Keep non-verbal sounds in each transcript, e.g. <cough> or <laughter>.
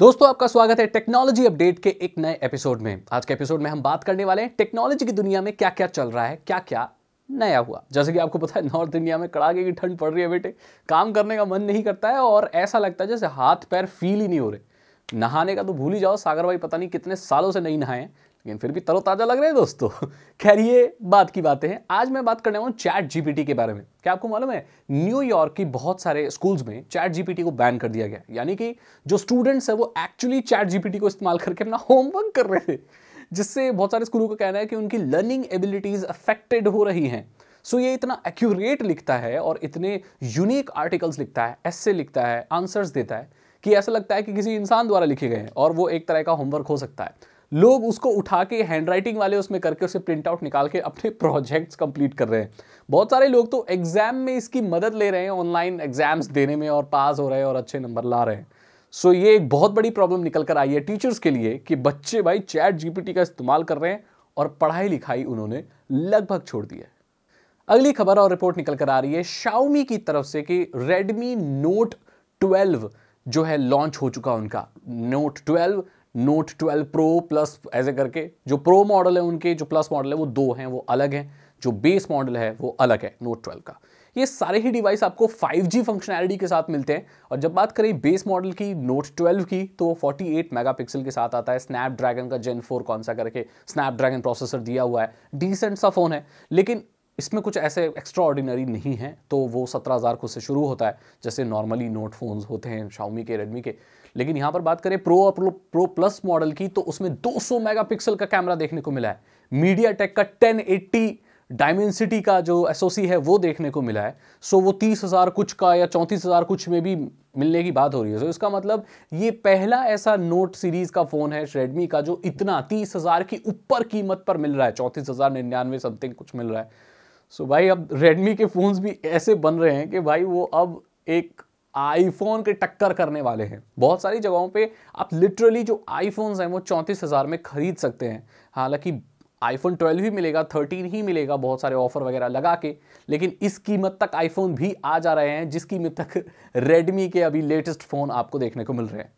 दोस्तों आपका स्वागत है टेक्नोलॉजी अपडेट के एक नए एपिसोड में आज के एपिसोड में हम बात करने वाले हैं टेक्नोलॉजी की दुनिया में क्या क्या चल रहा है क्या क्या नया हुआ जैसे कि आपको पता है नॉर्थ इंडिया में कड़ाके की ठंड पड़ रही है बेटे काम करने का मन नहीं करता है और ऐसा लगता है जैसे हाथ पैर फील ही नहीं हो रहे नहाने का तो भूल ही जाओ सागर भाई पता नहीं कितने सालों से नहीं नहाए लेकिन फिर भी तरोताज़ा लग रहे हैं दोस्तों <laughs> खैर ये बात की बातें हैं आज मैं बात करने वाला हूँ चैट जीपीटी के बारे में क्या आपको मालूम है न्यूयॉर्क की बहुत सारे स्कूल्स में चैट जीपीटी को बैन कर दिया गया यानी कि जो स्टूडेंट्स हैं वो एक्चुअली चैट जीपीटी को इस्तेमाल करके अपना होमवर्क कर रहे हैं जिससे बहुत सारे स्कूलों का कहना है कि उनकी लर्निंग एबिलिटीज़ अफेक्टेड हो रही हैं सो ये इतना एक्यूरेट लिखता है और इतने यूनिक आर्टिकल्स लिखता है ऐसे लिखता है आंसर्स देता है कि ऐसा लगता है कि किसी इंसान द्वारा लिखे गए हैं और वो एक तरह का होमवर्क हो सकता है लोग उसको उठा के हैंड राइटिंग वाले उसमें करके उसे प्रिंट आउट निकाल के अपने प्रोजेक्ट्स कंप्लीट कर रहे हैं बहुत सारे लोग तो एग्जाम में इसकी मदद ले रहे हैं ऑनलाइन एग्जाम्स देने में और पास हो रहे हैं और अच्छे नंबर ला रहे हैं सो so, ये एक बहुत बड़ी प्रॉब्लम निकल कर आई है टीचर्स के लिए कि बच्चे भाई चैट जीपीटी का इस्तेमाल कर रहे हैं और पढ़ाई लिखाई उन्होंने लगभग छोड़ दी है अगली खबर और रिपोर्ट निकल कर आ रही है शाओमी की तरफ से कि रेडमी नोट 12 जो है लॉन्च हो चुका उनका note 12 note twelve pro plus ऐसे करके जो प्रो मॉडल है उनके जो प्लस मॉडल है वो दो हैं वो अलग हैं जो बेस मॉडल है वो अलग है नोट ट्वेल्व का ये सारे ही डिवाइस आपको 5G फंक्शनैलिटी के साथ मिलते हैं और जब बात करें बेस मॉडल की नोट 12 की तो वो 48 मेगापिक्सल के साथ आता है स्नैपड्रैगन का जेन 4 कौन सा करके स्नैपड्रैगन प्रोसेसर दिया हुआ है डिसेंट सा फ़ोन है लेकिन इसमें कुछ ऐसे एक्स्ट्रा ऑर्डिनरी नहीं है तो वो सत्रह हज़ार को से शुरू होता है जैसे नॉर्मली नोट फ़ोन्स होते हैं शाउमी के रेडमी के लेकिन यहाँ पर बात करें प्रो और प्रो, प्रो प्लस मॉडल की तो उसमें 200 मेगापिक्सल का कैमरा देखने को मिला है मीडिया टेक का 1080 डायमेंसिटी का जो एस है वो देखने को मिला है सो वो तीस हज़ार कुछ का या चौंतीस हज़ार कुछ में भी मिलने की बात हो रही है सो इसका मतलब ये पहला ऐसा नोट सीरीज़ का फ़ोन है रेडमी का जो इतना तीस हज़ार की ऊपर कीमत पर मिल रहा है चौंतीस हज़ार निन्यानवे समथिंग कुछ मिल रहा है सो so भाई अब रेडमी के फ़ोन्स भी ऐसे बन रहे हैं कि भाई वो अब एक आईफोन के टक्कर करने वाले हैं बहुत सारी जगहों पे आप लिटरली जो आईफोन्स हैं वो चौंतीस हज़ार में ख़रीद सकते हैं हालांकि आईफोन 12 ही मिलेगा 13 ही मिलेगा बहुत सारे ऑफर वगैरह लगा के लेकिन इस कीमत तक आईफोन भी आ जा रहे हैं जिस कीमत तक रेडमी के अभी लेटेस्ट फ़ोन आपको देखने को मिल रहे हैं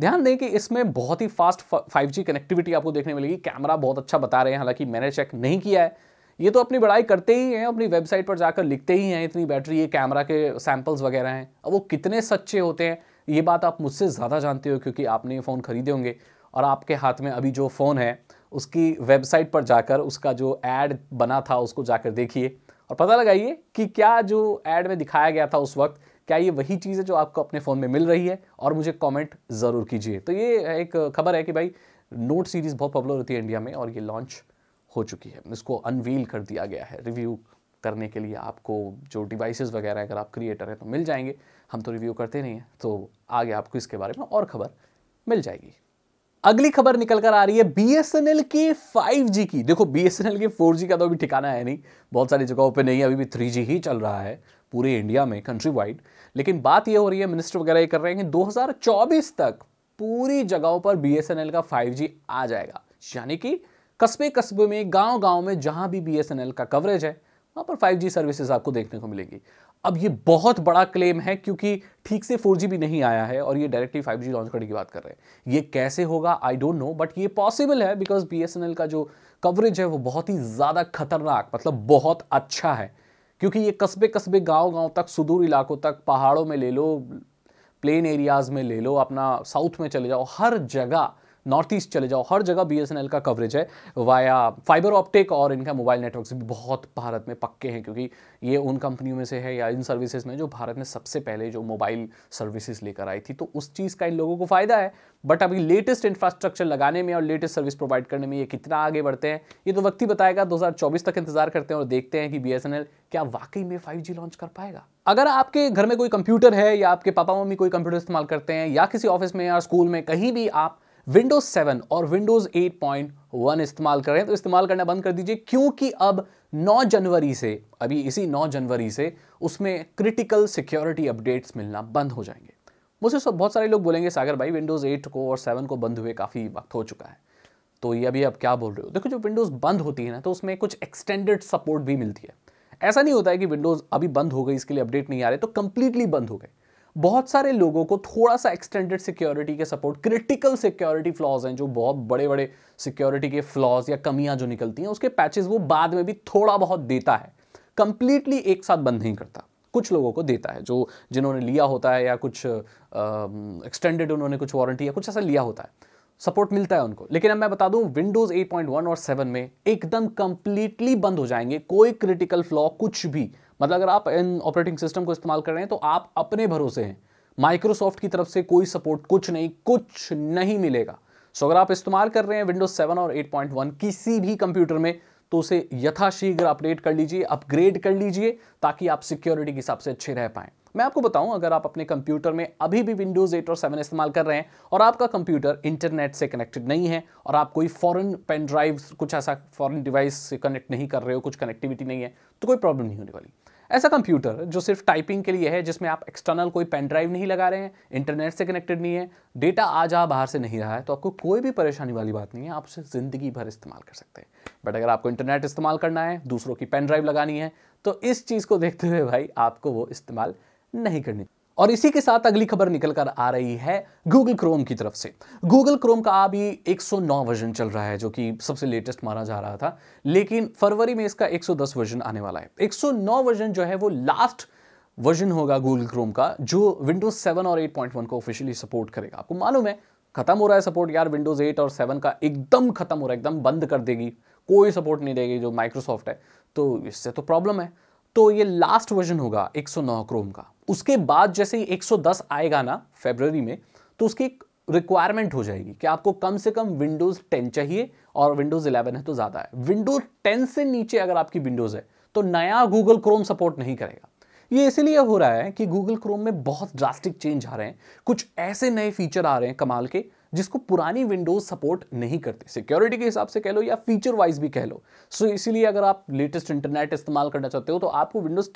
ध्यान दें कि इसमें बहुत ही फास्ट 5G कनेक्टिविटी आपको देखने मिलेगी कैमरा बहुत अच्छा बता रहे हैं हालांकि मैंने चेक नहीं किया है ये तो अपनी बड़ाई करते ही हैं अपनी वेबसाइट पर जाकर लिखते ही हैं इतनी बैटरी ये कैमरा के सैम्पल्स वगैरह हैं अब वो कितने सच्चे होते हैं ये बात आप मुझसे ज़्यादा जानते हो क्योंकि आपने ये फ़ोन ख़रीदे होंगे और आपके हाथ में अभी जो फ़ोन है उसकी वेबसाइट पर जाकर उसका जो ऐड बना था उसको जाकर देखिए और पता लगाइए कि क्या जो ऐड में दिखाया गया था उस वक्त क्या ये वही चीज़ है जो आपको अपने फ़ोन में मिल रही है और मुझे कमेंट ज़रूर कीजिए तो ये एक खबर है कि भाई नोट सीरीज़ बहुत पॉपुलर होती है इंडिया में और ये लॉन्च हो चुकी है इसको अनवील कर दिया गया है रिव्यू करने के लिए आपको जो डिवाइसेस वगैरह अगर आप क्रिएटर हैं तो मिल जाएंगे हम तो रिव्यू करते नहीं हैं तो आगे आपको इसके बारे में और खबर मिल जाएगी अगली खबर निकल कर आ रही है बी एस एन एल के फाइव जी की देखो बी एस एन एल के फोर जी का तो अभी ठिकाना है नहीं बहुत सारी जगहों पे नहीं है अभी भी थ्री जी ही चल रहा है पूरे इंडिया में कंट्री वाइड लेकिन बात यह हो रही है मिनिस्टर वगैरह ये कर रहे हैं कि 2024 तक पूरी जगहों पर बी एस एन एल का फाइव जी आ जाएगा यानी कि कस्बे कस्बे में गांव गांव में जहां भी बीएसएनएल का कवरेज है वहां पर 5G सर्विसेज आपको देखने को मिलेगी अब ये बहुत बड़ा क्लेम है क्योंकि ठीक से 4G भी नहीं आया है और ये डायरेक्टली 5G लॉन्च करने की बात कर रहे हैं ये कैसे होगा आई डोंट नो बट ये पॉसिबल है बिकॉज बी का जो कवरेज है वो बहुत ही ज़्यादा खतरनाक मतलब बहुत अच्छा है क्योंकि ये कस्बे कस्बे गांव गांव तक सुदूर इलाकों तक पहाड़ों में ले लो प्लेन एरियाज़ में ले लो अपना साउथ में चले जाओ हर जगह नॉर्थ ईस्ट चले जाओ हर जगह बी का कवरेज है वाया फाइबर ऑप्टिक और इनका मोबाइल नेटवर्क भी बहुत भारत में पक्के हैं क्योंकि ये उन कंपनियों में से है या इन सर्विसेज में जो भारत में सबसे पहले जो मोबाइल सर्विसेज लेकर आई थी तो उस चीज़ का इन लोगों को फ़ायदा है बट अभी लेटेस्ट इंफ्रास्ट्रक्चर लगाने में और लेटेस्ट सर्विस प्रोवाइड करने में ये कितना आगे बढ़ते हैं ये तो वक्त ही बताएगा 2024 तक इंतजार करते हैं और देखते हैं कि बी क्या वाकई में 5G लॉन्च कर पाएगा अगर आपके घर में कोई कंप्यूटर है या आपके पापा मम्मी कोई कंप्यूटर इस्तेमाल करते हैं या किसी ऑफिस में या स्कूल में कहीं भी आप विंडोज 7 और विंडोज 8.1 इस्तेमाल कर रहे हैं तो इस्तेमाल करना बंद कर दीजिए क्योंकि अब 9 जनवरी से अभी इसी 9 जनवरी से उसमें क्रिटिकल सिक्योरिटी अपडेट्स मिलना बंद हो जाएंगे मुझसे बहुत सारे लोग बोलेंगे सागर भाई विंडोज़ 8 को और 7 को बंद हुए काफ़ी वक्त हो चुका है तो ये अभी आप क्या बोल रहे हो देखो जो विंडोज़ बंद होती है ना तो उसमें कुछ एक्सटेंडेड सपोर्ट भी मिलती है ऐसा नहीं होता है कि विंडोज़ अभी बंद हो गई इसके लिए अपडेट नहीं आ रहे तो कंप्लीटली बंद हो गए बहुत सारे लोगों को थोड़ा सा एक्सटेंडेड सिक्योरिटी के सपोर्ट क्रिटिकल सिक्योरिटी फ्लॉज हैं जो बहुत बड़े बड़े सिक्योरिटी के फ्लॉज या कमियां जो निकलती हैं उसके पैचेस वो बाद में भी थोड़ा बहुत देता है कंप्लीटली एक साथ बंद नहीं करता कुछ लोगों को देता है जो जिन्होंने लिया होता है या कुछ एक्सटेंडेड उन्होंने कुछ वारंटी या कुछ ऐसा लिया होता है सपोर्ट मिलता है उनको लेकिन अब मैं बता दूं विंडोज 8.1 और 7 में एकदम कंप्लीटली बंद हो जाएंगे कोई क्रिटिकल फ्लॉ कुछ भी मतलब अगर आप इन ऑपरेटिंग सिस्टम को इस्तेमाल कर रहे हैं तो आप अपने भरोसे हैं माइक्रोसॉफ्ट की तरफ से कोई सपोर्ट कुछ नहीं कुछ नहीं मिलेगा सो अगर आप इस्तेमाल कर रहे हैं विंडोज सेवन और एट पॉइंट वन किसी भी कंप्यूटर में तो उसे यथाशीघ्र अपडेट कर लीजिए अपग्रेड कर लीजिए ताकि आप सिक्योरिटी के हिसाब से अच्छे रह पाए मैं आपको बताऊं अगर आप अपने कंप्यूटर में अभी भी विंडोज 8 और 7 इस्तेमाल कर रहे हैं और आपका कंप्यूटर इंटरनेट से कनेक्टेड नहीं है और आप कोई फॉरेन पेन ड्राइव कुछ ऐसा फॉरेन डिवाइस से कनेक्ट नहीं कर रहे हो कुछ कनेक्टिविटी नहीं है तो कोई प्रॉब्लम नहीं होने वाली ऐसा कंप्यूटर जो सिर्फ टाइपिंग के लिए है जिसमें आप एक्सटर्नल कोई पेन ड्राइव नहीं लगा रहे हैं इंटरनेट से कनेक्टेड नहीं है डेटा आ जा बाहर से नहीं रहा है तो आपको कोई भी परेशानी वाली बात नहीं है आप उसे ज़िंदगी भर इस्तेमाल कर सकते हैं बट अगर आपको इंटरनेट इस्तेमाल करना है दूसरों की पेन ड्राइव लगानी है तो इस चीज़ को देखते हुए भाई आपको वो इस्तेमाल नहीं करनी और इसी के साथ अगली खबर निकल कर आ रही है गूगल क्रोम की तरफ से गूगल क्रोम का अभी 109 वर्जन चल रहा है जो कि सबसे लेटेस्ट माना जा रहा था लेकिन फरवरी में इसका 110 वर्जन आने वाला है 109 वर्जन जो है वो लास्ट वर्जन होगा गूगल क्रोम का जो विंडोज 7 और 8.1 को ऑफिशियली सपोर्ट करेगा आपको मालूम है खत्म हो रहा है सपोर्ट यार विंडोज 8 और 7 का एकदम खत्म हो रहा है एकदम बंद कर देगी कोई सपोर्ट नहीं देगी जो माइक्रोसॉफ्ट है तो इससे तो प्रॉब्लम है तो ये लास्ट वर्जन होगा 109 क्रोम का उसके बाद जैसे ही 110 आएगा ना फेबररी में तो उसकी रिक्वायरमेंट हो जाएगी कि आपको कम से कम विंडोज़ 10 चाहिए और विंडोज़ 11 है तो ज़्यादा है विंडोज़ 10 से नीचे अगर आपकी विंडोज़ है तो नया गूगल क्रोम सपोर्ट नहीं करेगा ये इसीलिए हो रहा है कि गूगल क्रोम में बहुत ड्रास्टिक चेंज आ रहे हैं कुछ ऐसे नए फीचर आ रहे हैं कमाल के जिसको पुरानी विंडोज सपोर्ट नहीं करते सिक्योरिटी के हिसाब से कह लो या फीचर वाइज भी कह लो सो so, इसीलिए अगर आप लेटेस्ट इंटरनेट इस्तेमाल करना चाहते हो तो आपको विंडोज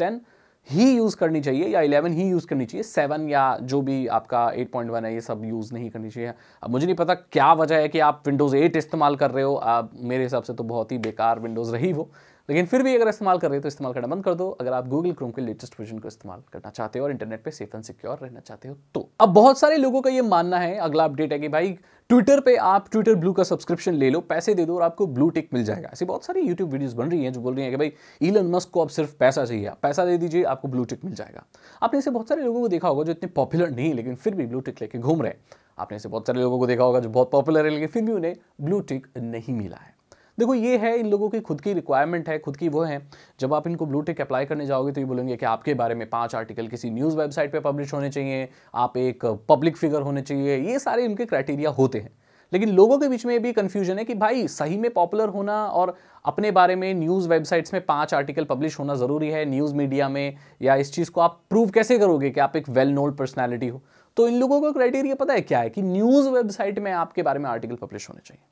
ही यूज़ करनी चाहिए या इलेवन ही यूज़ करनी चाहिए सेवन या जो भी आपका एट पॉइंट वन है ये सब यूज़ नहीं करनी चाहिए अब मुझे नहीं पता क्या वजह है कि आप विंडोज़ एट इस्तेमाल कर रहे हो आप मेरे हिसाब से तो बहुत ही बेकार विंडोज़ रही वो लेकिन फिर भी अगर इस्तेमाल कर रहे हो तो इस्तेमाल करना बंद कर दो अगर आप गूगल क्रोम के लेटेस्ट वर्जन को इस्तेमाल करना चाहते हो और इंटरनेट पर सेफ एंड सिक्योर रहना चाहते हो तो अब बहुत सारे लोगों का ये मानना है अगला अपडेट है कि भाई ट्विटर पे आप ट्विटर ब्लू का सब्सक्रिप्शन ले लो पैसे दे दो और आपको ब्लू टिक मिल जाएगा ऐसी बहुत सारी यूट्यूब वीडियोज बन रही हैं जो बोल रही हैं कि भाई ईलन मस्क को अब सिर्फ पैसा चाहिए आप पैसा दे दीजिए आपको ब्लू टिक मिल जाएगा आपने इसे बहुत सारे लोगों को देखा होगा जो इतने पॉपुलर नहीं लेकिन फिर भी ब्लू टिक लेके घूम रहे हैं आपने इसे बहुत सारे लोगों को देखा होगा जो बहुत पॉपुलर है लेकिन फिर भी उन्हें ब्लू टिक नहीं मिला है देखो ये है इन लोगों की खुद की रिक्वायरमेंट है खुद की वो है जब आप इनको ब्लू टिक अप्लाई करने जाओगे तो ये बोलेंगे कि आपके बारे में पांच आर्टिकल किसी न्यूज़ वेबसाइट पर पब्लिश होने चाहिए आप एक पब्लिक फिगर होने चाहिए ये सारे इनके क्राइटेरिया होते हैं लेकिन लोगों के बीच में भी कन्फ्यूजन है कि भाई सही में पॉपुलर होना और अपने बारे में न्यूज़ वेबसाइट्स में पांच आर्टिकल पब्लिश होना ज़रूरी है न्यूज़ मीडिया में या इस चीज़ को आप प्रूव कैसे करोगे कि आप एक वेल नोल्ड पर्सनैलिटी हो तो इन लोगों का क्राइटेरिया पता है क्या है कि न्यूज़ वेबसाइट में आपके बारे में आर्टिकल पब्लिश होने चाहिए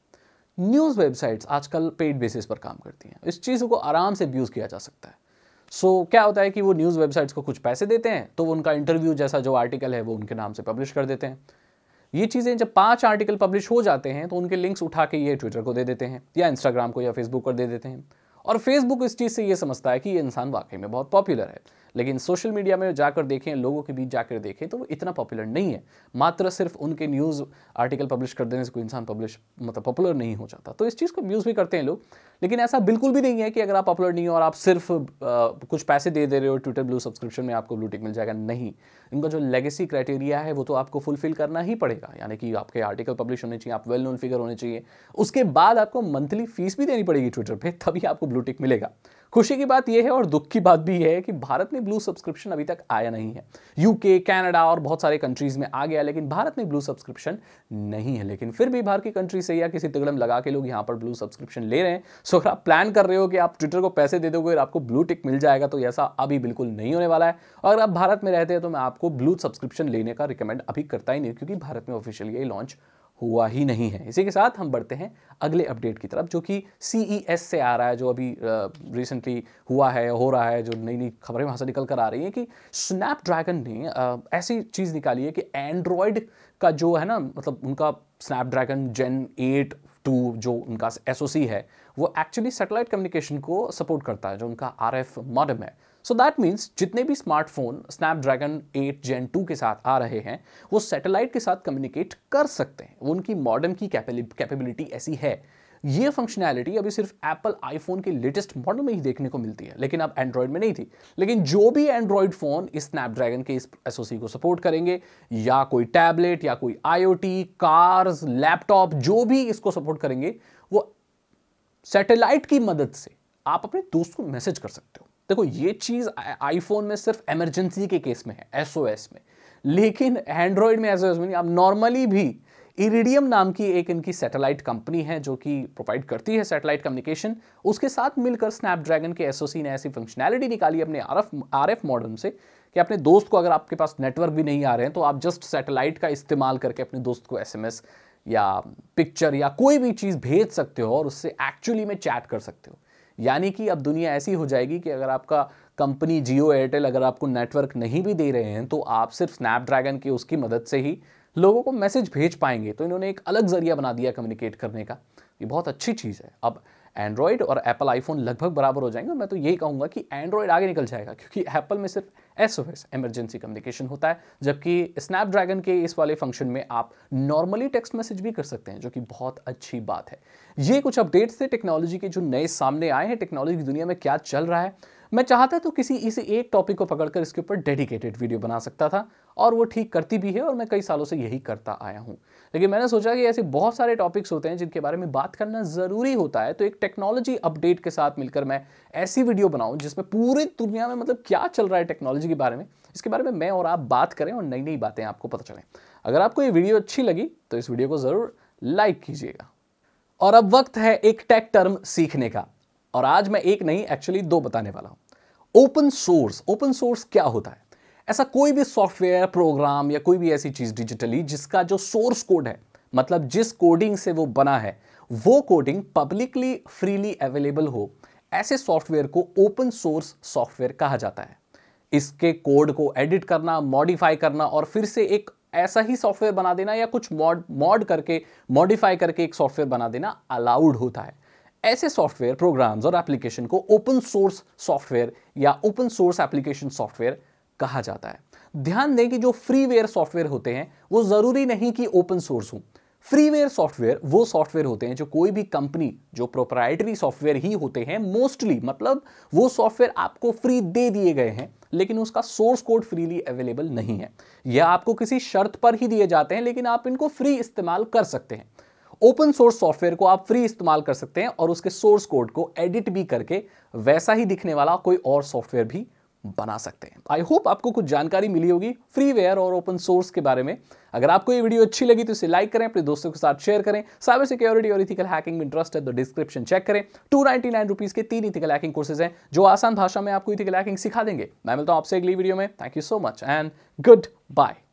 न्यूज़ वेबसाइट्स आजकल पेड बेसिस पर काम करती हैं इस चीज़ को आराम से अब्यूज़ किया जा सकता है सो so, क्या होता है कि वो न्यूज़ वेबसाइट्स को कुछ पैसे देते हैं तो वो उनका इंटरव्यू जैसा जो आर्टिकल है वो उनके नाम से पब्लिश कर देते हैं ये चीज़ें जब पांच आर्टिकल पब्लिश हो जाते हैं तो उनके लिंक्स उठा के ये ट्विटर को दे देते हैं या इंस्टाग्राम को या फेसबुक पर दे देते हैं और फेसबुक इस चीज़ से ये समझता है कि ये इंसान वाकई में बहुत पॉपुलर है लेकिन सोशल मीडिया में जाकर देखें लोगों के बीच जाकर देखें तो वो इतना पॉपुलर नहीं है मात्र सिर्फ उनके न्यूज़ आर्टिकल पब्लिश कर देने से कोई इंसान पब्लिश मतलब पॉपुलर नहीं हो जाता तो इस चीज़ को यूज़ भी करते हैं लोग लेकिन ऐसा बिल्कुल भी नहीं है कि अगर आप पॉपुलर नहीं हो और आप सिर्फ आ, कुछ पैसे दे दे रहे हो ट्विटर ब्लू सब्सक्रिप्शन में आपको ब्लूटिक मिल जाएगा नहीं इनका जो लेगेसी क्राइटेरिया है वो तो आपको फुलफिल करना ही पड़ेगा यानी कि आपके आर्टिकल पब्लिश होने चाहिए आप वेल नोन फिगर होने चाहिए उसके बाद आपको मंथली फीस भी देनी पड़ेगी ट्विटर पर तभी आपको ब्लूटिक मिलेगा खुशी की बात यह है और दुख की बात भी है कि भारत में ब्लू सब्सक्रिप्शन अभी तक आया नहीं है यूके कनाडा और बहुत सारे कंट्रीज में आ गया लेकिन भारत में ब्लू सब्सक्रिप्शन नहीं है लेकिन फिर भी बाहर की कंट्री से या किसी तिगड़म लगा के लोग यहाँ पर ब्लू सब्सक्रिप्शन ले रहे हैं सो अगर आप प्लान कर रहे हो कि आप ट्विटर को पैसे दे दोगे और आपको ब्लू टिक मिल जाएगा तो ऐसा अभी बिल्कुल नहीं होने वाला है और अगर आप भारत में रहते हैं तो मैं आपको ब्लू सब्सक्रिप्शन लेने का रिकमेंड अभी करता ही नहीं क्योंकि भारत में ऑफिशियली लॉन्च हुआ ही नहीं है इसी के साथ हम बढ़ते हैं अगले अपडेट की तरफ जो कि सी e से आ रहा है जो अभी रिसेंटली हुआ है हो रहा है जो नई नई खबरें वहाँ से निकल कर आ रही हैं कि स्नैपड्रैगन ने ऐसी चीज़ निकाली है कि एंड्रॉयड का जो है ना मतलब उनका स्नैपड्रैगन जेन एट टू जो उनका एस है वो एक्चुअली सेटेलाइट कम्युनिकेशन को सपोर्ट करता है जो उनका आर एफ मॉडम है सो दैट मीन्स जितने भी स्मार्टफोन स्नैपड्रैगन 8 जेन 2 के साथ आ रहे हैं वो सैटेलाइट के साथ कम्युनिकेट कर सकते हैं उनकी मॉडर्न की कैपेबिलिटी ऐसी है ये फंक्शनैलिटी अभी सिर्फ एप्पल आईफोन के लेटेस्ट मॉडल में ही देखने को मिलती है लेकिन अब एंड्रॉयड में नहीं थी लेकिन जो भी एंड्रॉयड फ़ोन इस स्नैपड्रैगन के इस एसओसी को सपोर्ट करेंगे या कोई टैबलेट या कोई आईओटी कार्स लैपटॉप जो भी इसको सपोर्ट करेंगे वो सैटेलाइट की मदद से आप अपने दोस्त को मैसेज कर सकते हो देखो ये चीज़ आईफोन में सिर्फ एमरजेंसी के केस में है एसओएस में लेकिन एंड्रॉयड में एसओएस में नहीं आप नॉर्मली भी इरिडियम नाम की एक इनकी सैटेलाइट कंपनी है जो कि प्रोवाइड करती है सैटेलाइट कम्युनिकेशन उसके साथ मिलकर स्नैपड्रैगन के एसओसी ने ऐसी फंक्शनैलिटी निकाली अपने R F R F model से कि अपने दोस्त को अगर आपके पास नेटवर्क भी नहीं आ रहे हैं तो आप जस्ट सैटेलाइट का इस्तेमाल करके अपने दोस्त को एस या पिक्चर या कोई भी चीज़ भेज सकते हो और उससे एक्चुअली में चैट कर सकते हो यानी कि अब दुनिया ऐसी हो जाएगी कि अगर आपका कंपनी जियो एयरटेल अगर आपको नेटवर्क नहीं भी दे रहे हैं तो आप सिर्फ स्नैपड्रैगन की उसकी मदद से ही लोगों को मैसेज भेज पाएंगे तो इन्होंने एक अलग जरिया बना दिया कम्युनिकेट करने का ये बहुत अच्छी चीज़ है अब एंड्रॉयड और एप्पल आईफोन लगभग बराबर हो जाएंगे और मैं तो यही कहूँगा कि एंड्रॉयड आगे निकल जाएगा क्योंकि एप्पल में सिर्फ एस इमरजेंसी कम्युनिकेशन होता है जबकि स्नैपड्रैगन के इस वाले फंक्शन में आप नॉर्मली टेक्स्ट मैसेज भी कर सकते हैं जो कि बहुत अच्छी बात है ये कुछ अपडेट्स थे टेक्नोलॉजी के जो नए सामने आए हैं टेक्नोलॉजी की दुनिया में क्या चल रहा है मैं चाहता तो किसी इसी एक टॉपिक को पकड़कर इसके ऊपर डेडिकेटेड वीडियो बना सकता था और वो ठीक करती भी है और मैं कई सालों से यही करता आया हूँ लेकिन मैंने सोचा कि ऐसे बहुत सारे टॉपिक्स होते हैं जिनके बारे में बात करना ज़रूरी होता है तो एक टेक्नोलॉजी अपडेट के साथ मिलकर मैं ऐसी वीडियो बनाऊँ जिसमें पूरी दुनिया में मतलब क्या चल रहा है टेक्नोलॉजी के बारे में इसके बारे में मैं और आप बात करें और नई नई बातें आपको पता चलें अगर आपको ये वीडियो अच्छी लगी तो इस वीडियो को ज़रूर लाइक कीजिएगा और अब वक्त है एक टेक टर्म सीखने का और आज मैं एक नहीं एक्चुअली दो बताने वाला हूं ओपन सोर्स ओपन सोर्स क्या होता है ऐसा कोई भी सॉफ्टवेयर प्रोग्राम या कोई भी ऐसी चीज़ डिजिटली जिसका जो सोर्स कोड है मतलब जिस कोडिंग से वो बना है वो कोडिंग पब्लिकली फ्रीली अवेलेबल हो ऐसे सॉफ्टवेयर को ओपन सोर्स सॉफ्टवेयर कहा जाता है इसके कोड को एडिट करना मॉडिफाई करना और फिर से एक ऐसा ही सॉफ्टवेयर बना देना या कुछ मॉड मॉड करके मॉडिफाई करके एक सॉफ्टवेयर बना देना अलाउड होता है ऐसे सॉफ्टवेयर प्रोग्राम्स और एप्लीकेशन को ओपन सोर्स सॉफ्टवेयर या ओपन सोर्स एप्लीकेशन सॉफ्टवेयर कहा जाता है ध्यान दें कि जो फ्रीवेयर सॉफ्टवेयर होते हैं वो ज़रूरी नहीं कि ओपन सोर्स हों फ्रीवेयर सॉफ्टवेयर वो सॉफ्टवेयर होते हैं जो कोई भी कंपनी जो प्रोप्राइटरी सॉफ्टवेयर ही होते हैं मोस्टली मतलब वो सॉफ्टवेयर आपको फ्री दे दिए गए हैं लेकिन उसका सोर्स कोड फ्रीली अवेलेबल नहीं है यह आपको किसी शर्त पर ही दिए जाते हैं लेकिन आप इनको फ्री इस्तेमाल कर सकते हैं ओपन सोर्स सॉफ्टवेयर को आप फ्री इस्तेमाल कर सकते हैं और उसके सोर्स कोड को एडिट भी करके वैसा ही दिखने वाला कोई और सॉफ्टवेयर भी बना सकते हैं आई होप आपको कुछ जानकारी मिली होगी फ्रीवेयर और ओपन सोर्स के बारे में अगर आपको ये वीडियो अच्छी लगी तो इसे लाइक करें अपने दोस्तों के साथ शेयर करें साइबर सिक्योरिटी और इथिकल हैकिंग में इंटरेस्ट है तो डिस्क्रिप्शन चेक करें टू नाइनटी नाइन रुपीज़ के तीन इथिकल हैकिंग कोर्सेज हैं जो आसान भाषा में आपको इथिकल हैकिंग सिखा देंगे मैं मिलता हूं आपसे अगली वीडियो में thank you so much and good bye